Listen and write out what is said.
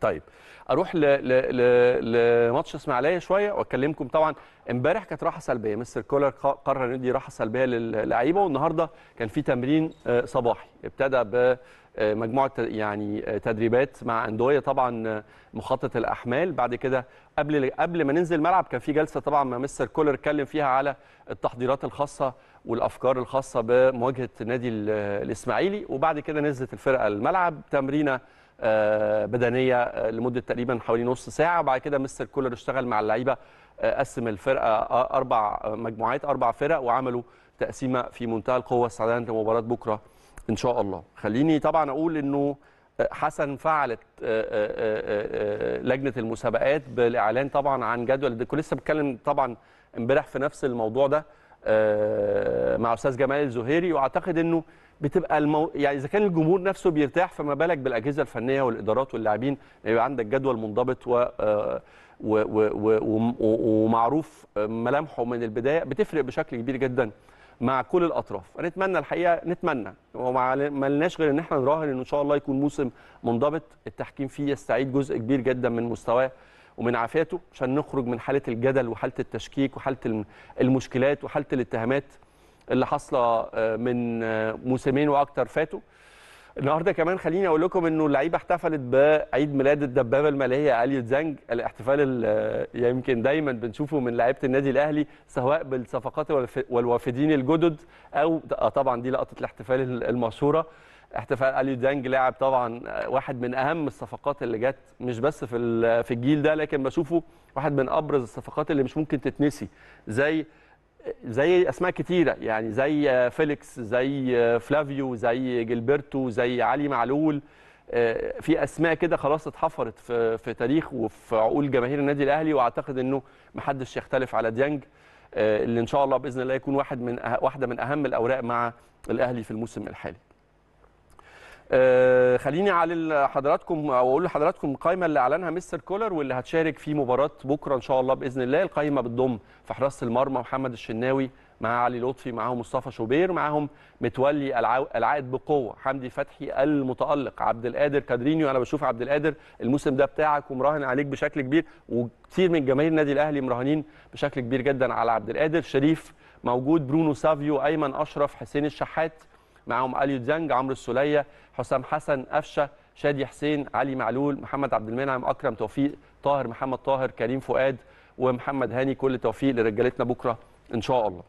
طيب اروح لماتش اسماعيليه شويه واكلمكم طبعا امبارح كانت راحه سلبيه مستر كولر قرر يدي راحه سلبيه للعيبه والنهارده كان في تمرين آه، صباحي ابتدى بمجموعه آه، يعني آه، تدريبات مع اندويه طبعا مخطط الاحمال بعد كده قبل قبل ما ننزل الملعب كان في جلسه طبعا مع مستر كولر اتكلم فيها على التحضيرات الخاصه والافكار الخاصه بمواجهه النادي الاسماعيلي وبعد كده نزلت الفرقه الملعب تمرينه آه، بدنيه آه، لمده تقريبا حوالي نص ساعه وبعد كده مستر كولر اشتغل مع اللعيبه آه، قسم الفرقه اربع مجموعات اربع فرق وعملوا تقسيمه في منتهى القوه استعدادا لمباراه بكره ان شاء الله خليني طبعا اقول انه حسن فعلت لجنه المسابقات بالاعلان طبعا عن جدول كنت لسه بتكلم طبعا امبارح في نفس الموضوع ده آه، مع استاذ جمال الزهيري واعتقد انه بتبقى المو... يعني اذا كان الجمهور نفسه بيرتاح فما بالك بالاجهزه الفنيه والادارات واللاعبين يعني يبقى عندك جدول منضبط و... و... و... و... ومعروف ملامحه من البدايه بتفرق بشكل كبير جدا مع كل الاطراف نتمنى الحقيقه نتمنى وما لناش غير ان احنا نراهن ان شاء الله يكون موسم منضبط التحكيم فيه يستعيد جزء كبير جدا من مستواه ومن عافيته عشان نخرج من حاله الجدل وحاله التشكيك وحاله المشكلات وحاله الاتهامات اللي حاصله آه، من آه، موسمين واكتر فاتوا النهارده كمان خليني اقول لكم انه اللعيبه احتفلت بعيد ميلاد الدبابه الماليه اليوت زانج الاحتفال اللي آه، يمكن دايما بنشوفه من لعيبه النادي الاهلي سواء بالصفقات والوافدين الجدد او طبعا دي لقطه الاحتفال المشهوره احتفال اليو دانج لاعب طبعا آه، واحد من اهم الصفقات اللي جت مش بس في آه، في الجيل ده لكن بشوفه واحد من ابرز الصفقات اللي مش ممكن تتنسي زي آه، زي اسماء كتيره يعني زي فيليكس زي فلافيو زي جيلبرتو زي علي معلول في اسماء كده خلاص اتحفرت في في تاريخ وفي عقول جماهير النادي الاهلي واعتقد انه محدش يختلف على ديانج اللي ان شاء الله باذن الله يكون واحد من واحده من اهم الاوراق مع الاهلي في الموسم الحالي آه، خليني على حضراتكم او اقول لحضراتكم القائمه اللي اعلنها مستر كولر واللي هتشارك في مباراه بكره ان شاء الله باذن الله القائمه بتضم في حراسه المرمى محمد الشناوي مع علي لطفي معاهم مصطفى شوبير معاهم متولي العائد بقوه حمدي فتحي المتالق عبد القادر كادرينيو انا بشوف عبد القادر الموسم ده بتاعك ومراهن عليك بشكل كبير وكثير من جماهير النادي الاهلي مراهنين بشكل كبير جدا على عبد القادر شريف موجود برونو سافيو ايمن اشرف حسين الشحات معاهم اليو ديانج عمرو السوليه حسام حسن قفشه شادي حسين علي معلول محمد عبد المنعم اكرم توفيق طاهر محمد طاهر كريم فؤاد ومحمد هاني كل توفيق لرجالتنا بكره ان شاء الله